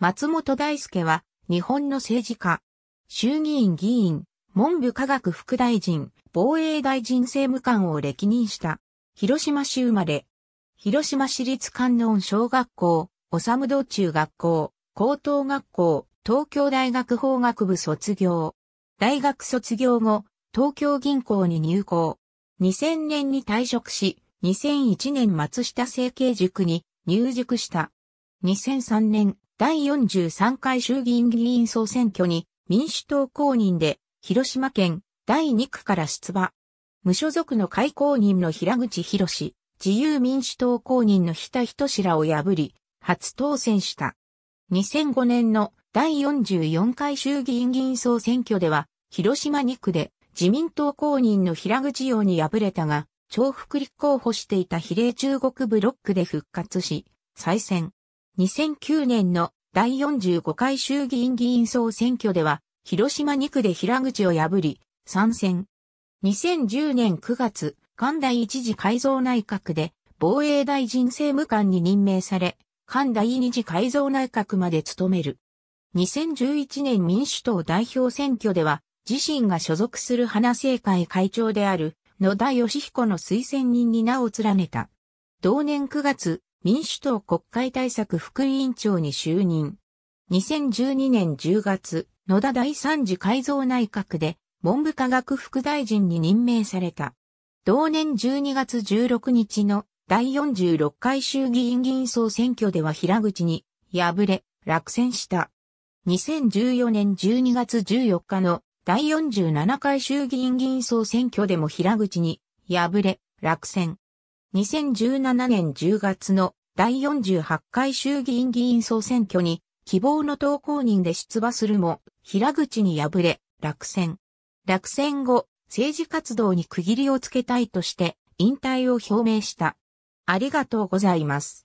松本大輔は、日本の政治家、衆議院議員、文部科学副大臣、防衛大臣政務官を歴任した。広島市生まれ。広島市立観音小学校、修道中学校、高等学校、東京大学法学部卒業。大学卒業後、東京銀行に入校。2000年に退職し、2001年松下政経塾に入塾した。2003年、第43回衆議院議員総選挙に民主党公認で広島県第2区から出馬。無所属の会公認の平口博士、自由民主党公認の日田人志らを破り、初当選した。2005年の第44回衆議院議員総選挙では、広島2区で自民党公認の平口洋に敗れたが、重複立候補していた比例中国ブロックで復活し、再選。2009年の第45回衆議院議員総選挙では、広島2区で平口を破り、参戦。2010年9月、関大一次改造内閣で、防衛大臣政務官に任命され、関大二次改造内閣まで務める。2011年民主党代表選挙では、自身が所属する花政会会長である野田義彦の推薦人に名を連ねた。同年9月、民主党国会対策副委員長に就任。2012年10月、野田第三次改造内閣で文部科学副大臣に任命された。同年12月16日の第46回衆議院議員総選挙では平口に敗れ落選した。2014年12月14日の第47回衆議院議員総選挙でも平口に敗れ落選。2017年10月の第48回衆議院議員総選挙に希望の投稿人で出馬するも、平口に敗れ、落選。落選後、政治活動に区切りをつけたいとして、引退を表明した。ありがとうございます。